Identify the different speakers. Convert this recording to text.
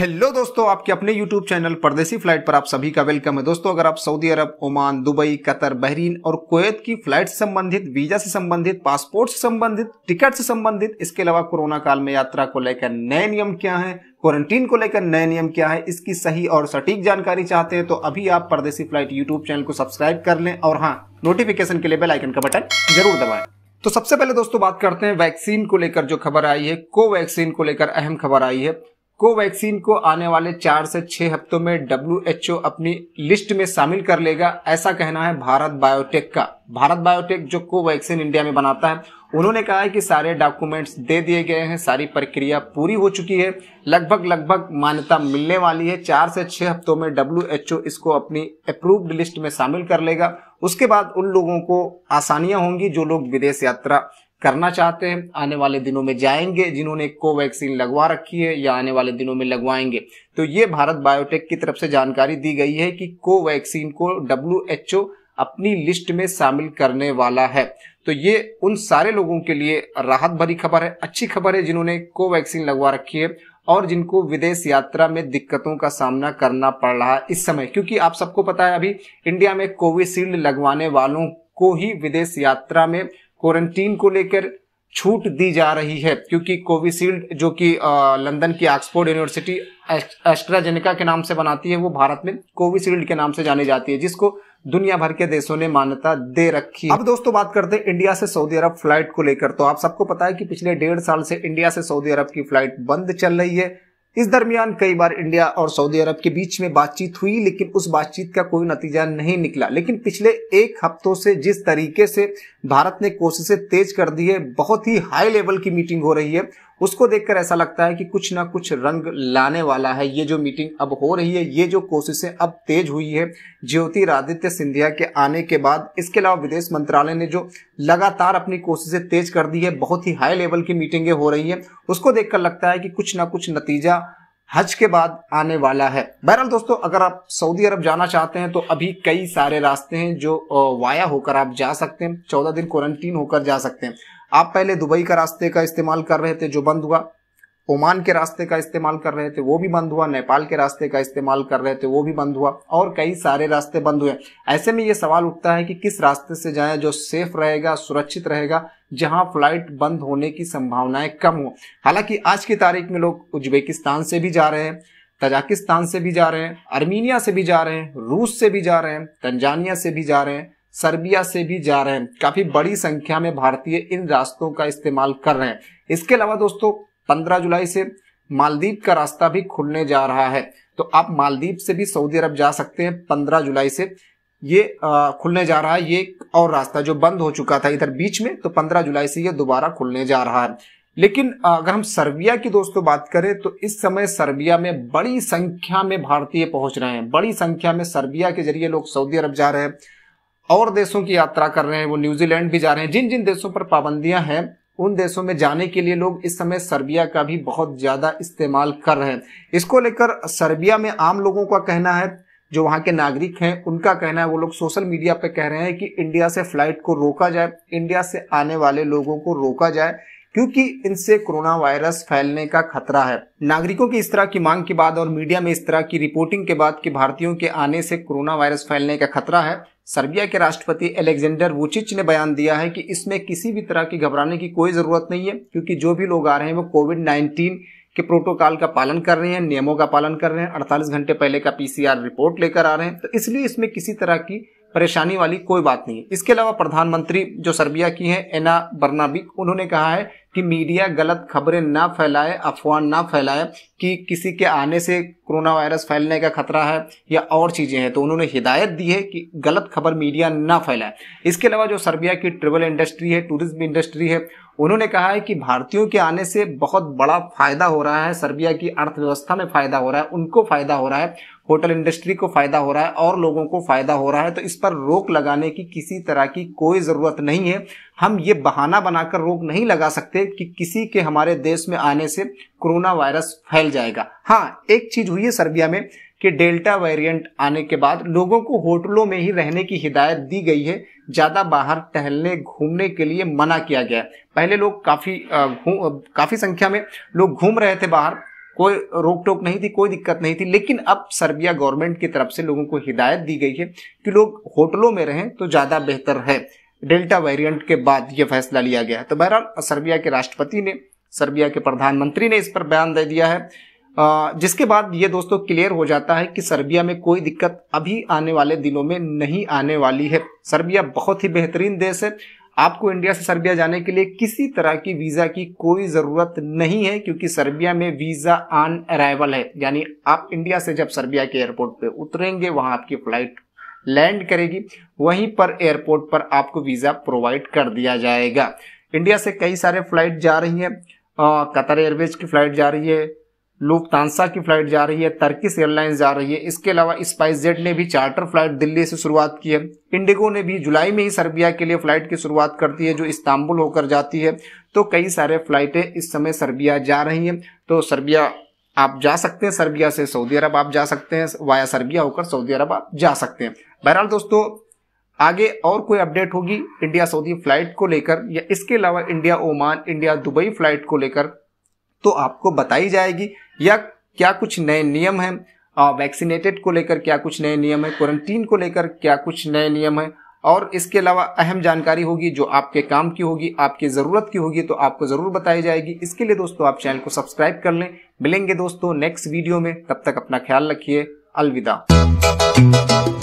Speaker 1: hello दोस्तों आपके अपने यूट्यूब चैनल परदेसी फ्लाइट पर आप सभी का वेलकम है दोस्तों अगर आप Saudi Arabia Oman Dubai Qatar Bahrain और कुवैत की फ्लाइट से संबंधित वीजा से संबंधित पासपोर्ट से संबंधित टिकट से संबंधित इसके अलावा कोरोना काल में यात्रा को लेकर नए नियम क्या है क्वारंटीन को लेकर नए नियम क्या है इसकी सही और सटीक जानकारी चाहते हैं तो अभी आप परदेसी फ्लाइट यूट्यूब चैनल को सब्सक्राइब कर लें और हाँ नोटिफिकेशन के लिए बेल आइकन का बटन जरूर दबाएं तो सबसे पहले दोस्तों बात करते हैं वैक्सीन को लेकर जो खबर आई है कोवैक्सीन को लेकर अहम खबर आई है कोवैक्सीन को आने वाले चार से छह हफ्तों में डब्ल्यू अपनी लिस्ट में शामिल कर लेगा ऐसा कहना है भारत बायोटेक का भारत बायोटेक जो कोवैक्सीन इंडिया में बनाता है उन्होंने कहा है कि सारे डॉक्यूमेंट्स दे दिए गए हैं सारी प्रक्रिया पूरी हो चुकी है लगभग लगभग मान्यता मिलने वाली है चार से छह हफ्तों में डब्ल्यू इसको अपनी अप्रूव्ड लिस्ट में शामिल कर लेगा उसके बाद उन लोगों को आसानियां होंगी जो लोग विदेश यात्रा करना चाहते हैं आने वाले दिनों में जाएंगे जिन्होंने कोवैक्सीन लगवा रखी है या आने वाले दिनों में लगवाएंगे तो ये भारत बायोटेक की तरफ से जानकारी दी गई है कि कोवैक्सीन को डब्ल्यू अपनी लिस्ट में शामिल करने वाला है तो ये उन सारे लोगों के लिए राहत भरी खबर है अच्छी खबर है जिन्होंने कोवैक्सीन लगवा रखी है और जिनको विदेश यात्रा में दिक्कतों का सामना करना पड़ रहा है इस समय क्योंकि आप सबको पता है अभी इंडिया में कोविशील्ड लगवाने वालों को ही विदेश यात्रा में क्वारंटीन को लेकर छूट दी जा रही है क्योंकि कोविशील्ड जो कि लंदन की ऑक्सफोर्ड यूनिवर्सिटी एस्ट्राजेनिका के नाम से बनाती है वो भारत में कोविशील्ड के नाम से जानी जाती है जिसको दुनिया भर के देशों ने मान्यता दे रखी है अब दोस्तों बात करते हैं इंडिया से सऊदी अरब फ्लाइट को लेकर तो आप सबको पता है कि पिछले डेढ़ साल से इंडिया से सऊदी अरब की फ्लाइट बंद चल रही है इस दरमियान कई बार इंडिया और सऊदी अरब के बीच में बातचीत हुई लेकिन उस बातचीत का कोई नतीजा नहीं निकला लेकिन पिछले एक हफ्तों से जिस तरीके से भारत ने कोशिशें तेज कर दी है बहुत ही हाई लेवल की मीटिंग हो रही है उसको देखकर ऐसा लगता है कि कुछ ना कुछ रंग लाने वाला है ये जो मीटिंग अब हो रही है ये जो कोशिशें अब तेज हुई है ज्योतिरादित्य सिंधिया के आने के बाद इसके अलावा विदेश मंत्रालय ने जो लगातार अपनी कोशिशें तेज कर दी है बहुत ही हाई लेवल की मीटिंगें हो रही है उसको देखकर लगता है कि कुछ ना कुछ नतीजा हज के बाद आने वाला है बहरहाल दोस्तों अगर आप सऊदी अरब जाना चाहते हैं तो अभी कई सारे रास्ते हैं जो वाया होकर आप जा सकते हैं चौदह दिन क्वारंटीन होकर जा सकते हैं आप पहले दुबई का रास्ते का इस्तेमाल कर रहे थे जो बंद हुआ ओमान के रास्ते का इस्तेमाल कर रहे थे वो भी बंद हुआ नेपाल के रास्ते का इस्तेमाल कर रहे थे वो भी बंद हुआ और कई सारे रास्ते बंद हुए ऐसे में ये सवाल उठता है कि किस रास्ते से जाएं जो सेफ रहेगा सुरक्षित रहेगा जहां फ्लाइट बंद होने की संभावनाएं कम हो हालांकि आज की तारीख में लोग उज्बेकिस्तान से भी जा रहे हैं तजाकिस्तान से भी जा रहे हैं अर्मीनिया से भी जा रहे हैं रूस से भी जा रहे हैं तंजानिया से भी जा रहे हैं सर्बिया से भी जा रहे हैं काफी बड़ी संख्या में भारतीय इन रास्तों का इस्तेमाल कर रहे हैं इसके अलावा दोस्तों पंद्रह जुलाई से मालदीप का रास्ता भी खुलने जा रहा है तो आप मालदीप से भी सऊदी अरब जा सकते हैं पंद्रह जुलाई से ये आ, खुलने जा रहा है ये और रास्ता जो बंद हो चुका था इधर बीच में तो 15 जुलाई से ये दोबारा खुलने जा रहा है लेकिन अगर हम सर्बिया की दोस्तों बात करें तो इस समय सर्बिया में बड़ी संख्या में भारतीय पहुंच रहे हैं बड़ी संख्या में सर्बिया के जरिए लोग सऊदी अरब जा रहे हैं और देशों की यात्रा कर रहे हैं वो न्यूजीलैंड भी जा रहे हैं जिन जिन देशों पर पाबंदियां हैं उन देशों में जाने के लिए लोग इस समय सर्बिया का भी बहुत ज़्यादा इस्तेमाल कर रहे हैं इसको लेकर सर्बिया में आम लोगों का कहना है जो वहां के नागरिक हैं उनका कहना है वो लोग सोशल मीडिया पर कह रहे हैं कि इंडिया से फ्लाइट को रोका जाए इंडिया से आने वाले लोगों को रोका जाए क्योंकि इनसे कोरोना वायरस फैलने का खतरा है नागरिकों की इस तरह की मांग के बाद और मीडिया में इस तरह की रिपोर्टिंग के बाद कि भारतीयों के आने से कोरोना वायरस फैलने का खतरा है सर्बिया के राष्ट्रपति एलेक्जेंडर वुचिच ने बयान दिया है कि इसमें किसी भी तरह की घबराने की कोई जरूरत नहीं है क्योंकि जो भी लोग आ रहे हैं वो कोविड नाइन्टीन के प्रोटोकॉल का पालन कर रहे हैं नियमों का पालन कर रहे हैं 48 घंटे पहले का पीसीआर रिपोर्ट लेकर आ रहे हैं तो इसलिए इसमें किसी तरह की परेशानी वाली कोई बात नहीं है इसके अलावा प्रधानमंत्री जो सर्बिया की हैं एना बर्नाबिक उन्होंने कहा है कि मीडिया गलत खबरें ना फैलाए अफवाह ना फैलाए कि किसी के आने से कोरोना वायरस फैलने का खतरा है या और चीज़ें हैं तो उन्होंने हिदायत दी है कि गलत खबर मीडिया ना फैलाए इसके अलावा जो सर्बिया की ट्रेवल इंडस्ट्री है टूरिज्म इंडस्ट्री है उन्होंने कहा है कि भारतीयों के आने से बहुत बड़ा फायदा हो रहा है सर्बिया की अर्थव्यवस्था में फायदा हो रहा है उनको फायदा हो रहा है होटल इंडस्ट्री को फायदा हो रहा है और लोगों को फायदा हो रहा है तो इस पर रोक लगाने की किसी तरह की कोई जरूरत नहीं है हम ये बहाना बनाकर रोक नहीं लगा सकते कि किसी के हमारे देश में आने से कोरोना वायरस फैल जाएगा हाँ एक चीज हुई है सर्बिया में कि डेल्टा वेरिएंट आने के बाद लोगों को होटलों में ही रहने की हिदायत दी गई है ज़्यादा बाहर टहलने घूमने के लिए मना किया गया है पहले लोग काफ़ी काफ़ी संख्या में लोग घूम रहे थे बाहर कोई रोक टोक नहीं थी कोई दिक्कत नहीं थी लेकिन अब सर्बिया गवर्नमेंट की तरफ से लोगों को हिदायत दी गई है कि लोग होटलों में रहें तो ज़्यादा बेहतर है डेल्टा वेरिएंट के बाद यह फैसला लिया गया तो बहरहाल सर्बिया के राष्ट्रपति ने सर्बिया के प्रधानमंत्री ने इस पर बयान दे दिया है जिसके बाद ये दोस्तों क्लियर हो जाता है कि सर्बिया में कोई दिक्कत अभी आने वाले दिनों में नहीं आने वाली है सर्बिया बहुत ही बेहतरीन देश है आपको इंडिया से सर्बिया जाने के लिए किसी तरह की वीज़ा की कोई ज़रूरत नहीं है क्योंकि सर्बिया में वीज़ा ऑन अराइवल है यानी आप इंडिया से जब सर्बिया के एयरपोर्ट पे उतरेंगे वहां आपकी फ़्लाइट लैंड करेगी वहीं पर एयरपोर्ट पर आपको वीज़ा प्रोवाइड कर दिया जाएगा इंडिया से कई सारे फ्लाइट जा रही हैं कतर एयरवेज की फ्लाइट जा रही है लुफ्तानसा की फ्लाइट जा रही है तर्किस एयरलाइंस जा रही है इसके अलावा स्पाइस जेट ने भी चार्टर फ्लाइट दिल्ली से शुरुआत की है इंडिगो ने भी जुलाई में ही सर्बिया के लिए फ्लाइट की शुरुआत करती है जो इस्तांबुल होकर जाती है तो कई सारे फ्लाइटें इस समय सर्बिया जा रही हैं तो सर्बिया आप जा सकते हैं सर्बिया से सऊदी अरब आप जा सकते हैं वाया सर्बिया होकर सऊदी अरब आप जा सकते हैं बहरहाल दोस्तों आगे और कोई अपडेट होगी इंडिया सऊदी फ्लाइट को लेकर या इसके अलावा India Oman India Dubai flight को लेकर तो आपको बताई जाएगी या क्या कुछ नए नियम हैं वैक्सीनेटेड को लेकर क्या कुछ नए नियम है क्वारंटीन को लेकर क्या कुछ नए नियम हैं और इसके अलावा अहम जानकारी होगी जो आपके काम की होगी आपकी ज़रूरत की होगी तो आपको ज़रूर बताई जाएगी इसके लिए दोस्तों आप चैनल को सब्सक्राइब कर लें मिलेंगे दोस्तों नेक्स्ट वीडियो में तब तक अपना ख्याल रखिए अलविदा